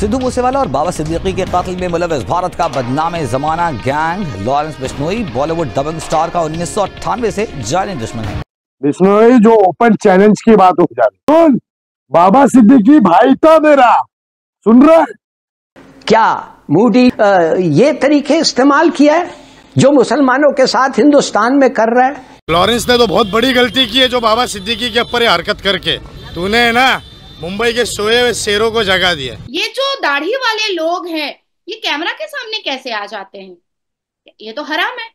सिद्धू मूसेवाला और बाबा सिद्दीकी के कत्ल में मुलविस भारत का बदनाम जमाना गैंग लॉरेंस बिश्नोई बॉलीवुड दबंग स्टार का उन्नीस सौ अट्ठानवे से जाने दुश्मन है बिश्नोई जो ओपन चैलेंज की बात हो जा रही बाबा सिद्दीकी भाई था तो मेरा सुन रहा है क्या मूडी ये तरीके इस्तेमाल किया है जो मुसलमानों के साथ हिंदुस्तान में कर रहा है लॉरेंस ने तो बहुत बड़ी गलती की है जो बाबा सिद्दीकी के ऊपर हरकत करके तूने ना मुंबई के सोए हुए शेरों को जगा दिया ये जो दाढ़ी वाले लोग हैं ये कैमरा के सामने कैसे आ जाते हैं ये तो हराम है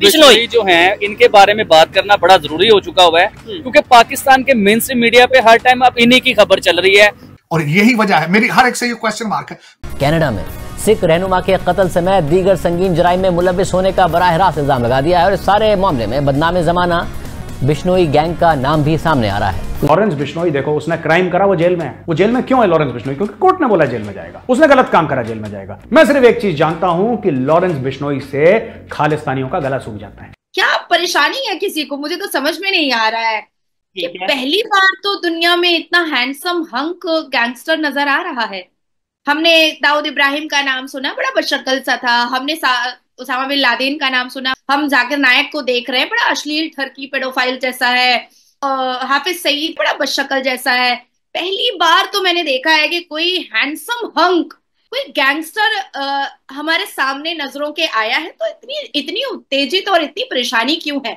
बिश्नोई जो हैं इनके बारे में बात करना बड़ा जरूरी हो चुका हुआ है हम्म। क्योंकि पाकिस्तान के मेन मीडिया पे हर टाइम अब इन्हीं की खबर चल रही है और यही वजह है मेरी हर एक से ये क्वेश्चन मार्क है कनाडा में सिख रहनुमा के कत्ल समेत दीगर संगीन जराइम में मुलविस होने का बराह रास्त इल्जाम लगा दिया है और सारे मामले में बदनामी जमाना बिश्नोई गैंग का नाम भी सामने आ रहा है लॉरेंस बिश्नोई देखो उसने क्राइम करा वो जेल में है वो जेल में क्यों है लॉरेंस बिश्नोई क्योंकि कोर्ट ने बोला जेल में जाएगा उसने गलत काम करा जेल में जाएगा मैं सिर्फ एक चीज जानता हूँ की लॉरेंस बिश्नोई से खालिस्तानियों का गला सूख जाता है क्या परेशानी है किसी को मुझे तो समझ में नहीं आ रहा है पहली बार तो दुनिया में इतना हैंडसम हंक गैंगस्टर नजर आ रहा है हमने दाऊद इब्राहिम का नाम सुना बड़ा बशक्ल सा था हमने उसामा बिन लादेन का नाम सुना हम जाकर नायक को देख रहे हैं बड़ा अश्लील ठरकी पेडोफाइल जैसा है हाफिज सईद बड़ा बशकल जैसा है पहली बार तो मैंने देखा है कि कोई हैंडसम हंक कोई गैंगस्टर हमारे सामने नजरों के आया है तो इतनी इतनी उत्तेजित और इतनी परेशानी क्यों है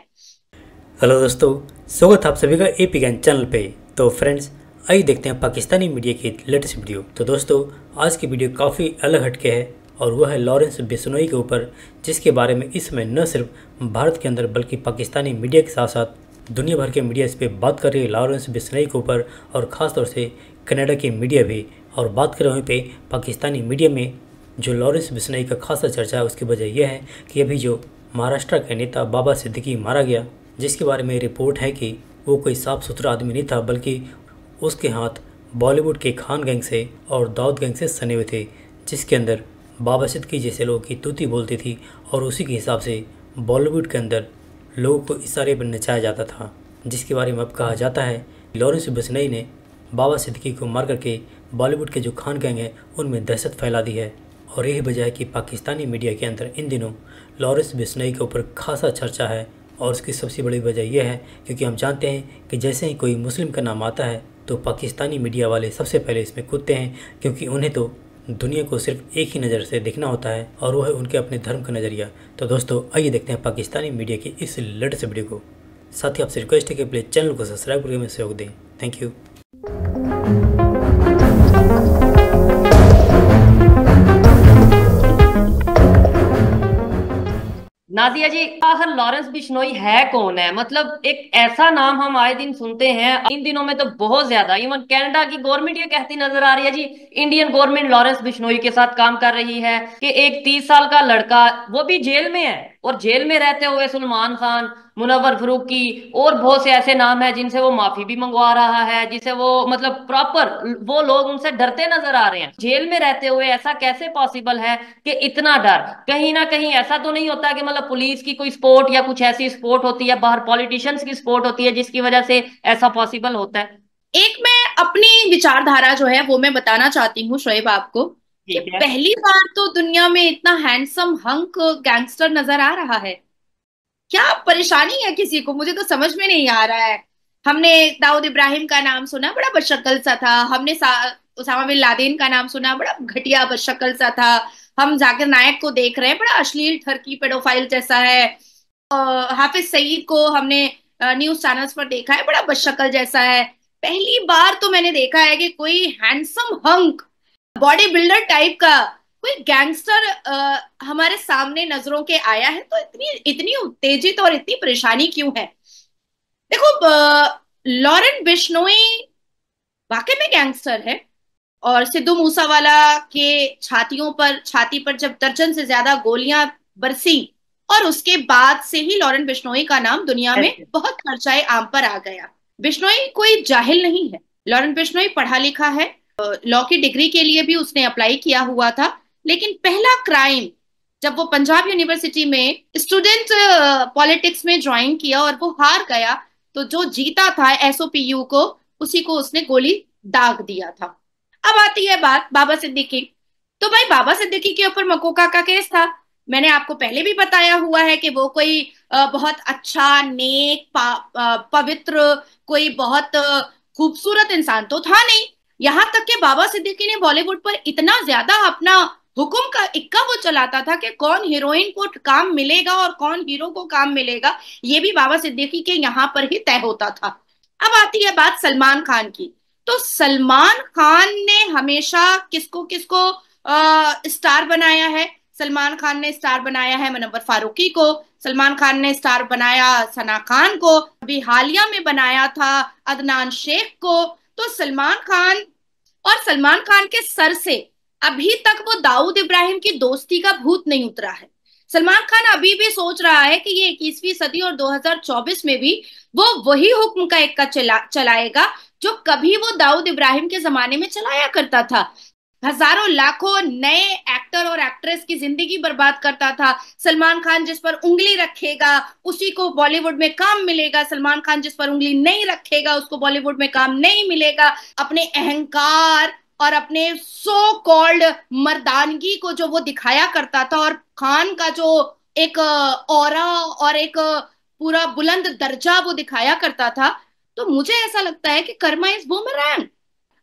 हेलो दोस्तों स्वागत आप सभी का ए गैन चैनल पे तो फ्रेंड्स आइए देखते हैं पाकिस्तानी मीडिया की लेटेस्ट वीडियो तो दोस्तों आज की वीडियो काफ़ी अलग हटके है और वह है लॉरेंस बिश्नोई के ऊपर जिसके बारे में इस समय न सिर्फ भारत के अंदर बल्कि पाकिस्तानी मीडिया के साथ साथ दुनिया भर के मीडिया इस पर बात कर रही है लॉरेंस बिश्नोई के ऊपर और ख़ासतौर से कनाडा की मीडिया भी और बात कर रहे पे पाकिस्तानी मीडिया में जो लॉरेंस बिश्नोई का खासा चर्चा है उसकी वजह यह है कि अभी जो महाराष्ट्र के नेता बाबा सिद्दीकी मारा गया जिसके बारे में रिपोर्ट है कि वो कोई साफ सुथरा आदमी नहीं था बल्कि उसके हाथ बॉलीवुड के खान गैंग से और दाऊद गैंग से सने हुए थे जिसके अंदर बाबा सिद्दकी जैसे लोगों की तूती बोलती थी और उसी के हिसाब से बॉलीवुड के अंदर लोगों को इशारे पर नचाया जाता था जिसके बारे में अब कहा जाता है लॉरेंस बिश्नई ने बाबा सिद्दकी को मार करके बॉलीवुड के जो खान गैंग हैं उनमें दहशत फैला दी है और यही वजह है कि पाकिस्तानी मीडिया के अंदर इन दिनों लॉरेंस बिश्नई के ऊपर खासा चर्चा है और उसकी सबसे बड़ी वजह यह है क्योंकि हम जानते हैं कि जैसे ही कोई मुस्लिम का नाम आता है तो पाकिस्तानी मीडिया वाले सबसे पहले इसमें कूदते हैं क्योंकि उन्हें तो दुनिया को सिर्फ एक ही नज़र से देखना होता है और वो है उनके अपने धर्म का नज़रिया तो दोस्तों आइए देखते हैं पाकिस्तानी मीडिया की इस लेटेस्ट वीडियो को साथ ही आपसे रिक्वेस्ट है कि प्लीज़ चैनल को सब्सक्राइब करके हमें सहयोग दें थैंक यू नाजिया जी आखिर लॉरेंस बिश्नोई है कौन है मतलब एक ऐसा नाम हम आए दिन सुनते हैं इन दिनों में तो बहुत ज्यादा इवन कनाडा की गवर्नमेंट ये कहती नजर आ रही है जी इंडियन गवर्नमेंट लॉरेंस बिश्नोई के साथ काम कर रही है कि एक तीस साल का लड़का वो भी जेल में है और जेल में रहते हुए सलमान खान मुनवर फरूकी और बहुत से ऐसे नाम है जिनसे वो माफी भी मंगवा रहा है जिसे वो मतलब प्रॉपर वो लोग उनसे डरते नजर आ रहे हैं जेल में रहते हुए ऐसा कैसे पॉसिबल है कि इतना डर कहीं ना कहीं ऐसा तो नहीं होता कि मतलब पुलिस की कोई सपोर्ट या कुछ ऐसी सपोर्ट होती है बाहर पॉलिटिशियंस की सपोर्ट होती है जिसकी वजह से ऐसा पॉसिबल होता है एक मैं अपनी विचारधारा जो है वो मैं बताना चाहती हूँ शोएब आपको पहली बार तो दुनिया में इतना हैंडसम हंक गैंगस्टर नजर आ रहा है क्या परेशानी है किसी को मुझे तो समझ में नहीं आ रहा है हमने दाऊद इब्राहिम का नाम सुना बड़ा बशक्ल सा था हमने उसामा बिन लादेन का नाम सुना बड़ा घटिया बशक्ल सा था हम जाकिर नायक को देख रहे हैं बड़ा अश्लील ठरकी पेडोफाइल जैसा है हाफिज सईद को हमने न्यूज चैनल्स पर देखा है बड़ा बशक्ल जैसा है पहली बार तो मैंने देखा है कि कोई handsome hunk body builder type का कोई गैंगस्टर हमारे सामने नजरों के आया है तो इतनी इतनी उत्तेजित और इतनी परेशानी क्यों है देखो लॉरेंट बिश्नोई वाकई में गैंगस्टर है और सिद्धू मूसावाला के छातियों पर छाती पर जब दर्जन से ज्यादा गोलियां बरसी और उसके बाद से ही लॉरेंट बिश्नोई का नाम दुनिया में बहुत चर्चाएं आम पर आ गया बिश्नोई कोई जाहिल नहीं है लॉरेंट बिश्नोई पढ़ा लिखा है लॉ की डिग्री के लिए भी उसने अप्लाई किया हुआ था लेकिन पहला क्राइम जब वो पंजाब यूनिवर्सिटी में स्टूडेंट पॉलिटिक्स में ज्वाइन किया और वो हार गया तो जो जीता था एसओपीयू को उसी को उसने गोली दाग दिया था अब आती है बात बाबा सिद्दीकी तो भाई बाबा सिद्दीकी के ऊपर मकोका का केस था मैंने आपको पहले भी बताया हुआ है कि वो कोई बहुत अच्छा नेक पवित्र कोई बहुत खूबसूरत इंसान तो था नहीं यहाँ तक के बाबा सिद्दीकी ने बॉलीवुड पर इतना ज्यादा अपना हुक्म का इक्का वो चलाता था कि कौन हीरोइन को काम मिलेगा और कौन हीरो को काम मिलेगा ये भी बाबा सिद्दीकी के यहाँ पर ही तय होता था अब आती है बात सलमान खान की तो सलमान खान ने हमेशा किसको किसको आ, स्टार बनाया है सलमान खान ने स्टार बनाया है मनवर फारूकी को सलमान खान ने स्टार बनाया सना खान को अभी हालिया में बनाया था अदनान शेख को तो सलमान खान और सलमान खान के सर से अभी तक वो दाऊद इब्राहिम की दोस्ती का भूत नहीं उतरा है सलमान खान अभी भी सोच रहा है कि ये इक्कीसवीं सदी और 2024 में भी वो वही हुक्म का का चला, चलाएगा जो कभी वो दाऊद इब्राहिम के जमाने में चलाया करता था हजारों लाखों नए एक्टर और एक्ट्रेस की जिंदगी बर्बाद करता था सलमान खान जिस पर उंगली रखेगा उसी को बॉलीवुड में काम मिलेगा सलमान खान जिस पर उंगली नहीं रखेगा उसको बॉलीवुड में काम नहीं मिलेगा अपने अहंकार और अपने सो कॉल्ड मर्दानगी को जो वो दिखाया करता था और खान का जो एक और और एक पूरा बुलंद दर्जा वो दिखाया करता था तो मुझे ऐसा लगता है कि कर्मा इज बुमरैंग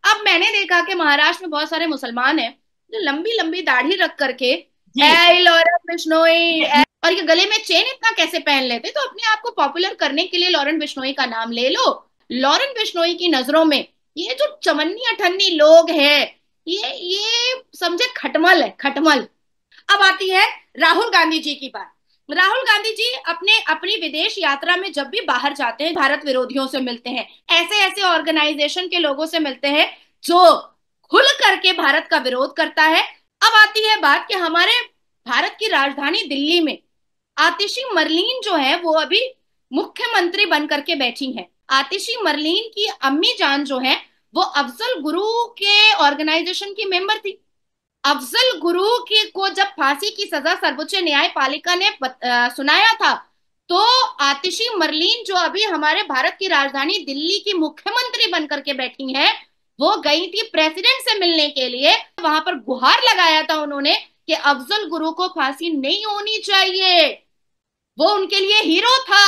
अब मैंने देखा कि महाराष्ट्र में बहुत सारे मुसलमान हैं जो लंबी लंबी दाढ़ी रख करके बिश्नोई और ये गले में चेन इतना कैसे पहन लेते तो अपने आप को पॉपुलर करने के लिए लॉरेंट बिश्नोई का नाम ले लो लॉरेंट बिश्नोई की नजरों में ये जो चवन्नी अठन्नी लोग हैं ये ये समझे खटमल है खटमल अब आती है राहुल गांधी जी की बात राहुल गांधी जी अपने अपनी विदेश यात्रा में जब भी बाहर जाते हैं भारत विरोधियों से मिलते हैं ऐसे ऐसे ऑर्गेनाइजेशन के लोगों से मिलते हैं जो खुल करके भारत का विरोध करता है अब आती है बात कि हमारे भारत की राजधानी दिल्ली में आतिशी मरलीन जो है वो अभी मुख्यमंत्री बन करके बैठी है आतिशी मरलीन की अम्मी जान जो है वो अफजल गुरु के ऑर्गेनाइजेशन की मेंबर थी अफजल गुरु के को जब फांसी की सजा सर्वोच्च न्यायपालिका ने पत, आ, सुनाया था तो आतिशी मरलीन जो अभी हमारे भारत की राजधानी दिल्ली की मुख्यमंत्री बनकर के बैठी है वो गई थी प्रेसिडेंट से मिलने के लिए वहां पर गुहार लगाया था उन्होंने कि अफजल गुरु को फांसी नहीं होनी चाहिए वो उनके लिए हीरो था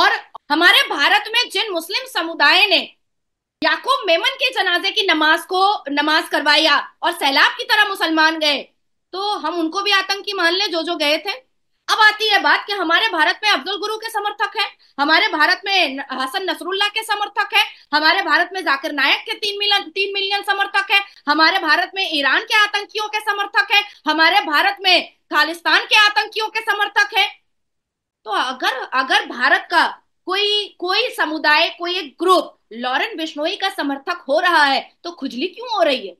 और हमारे भारत में जिन मुस्लिम समुदाय ने याकूब मेमन के जनाजे की नमाज को नमाज करवाया और सैलाब की तरह मुसलमान गए तो हम उनको भी आतंकी मान ले जो जो गए थे अब आती है बात कि हमारे भारत में अब्दुल गुरु के समर्थक है हमारे भारत में हसन नसरुल्ला के समर्थक है हमारे भारत में जाकिर नायक के तीन मिलियन तीन मिलियन समर्थक है हमारे भारत में ईरान के आतंकियों के समर्थक है हमारे भारत में खालिस्तान के आतंकियों के समर्थक है तो अगर अगर भारत का कोई कोई समुदाय कोई एक ग्रुप लॉरेन बिश्नोई का समर्थक हो रहा है तो खुजली क्यों हो रही है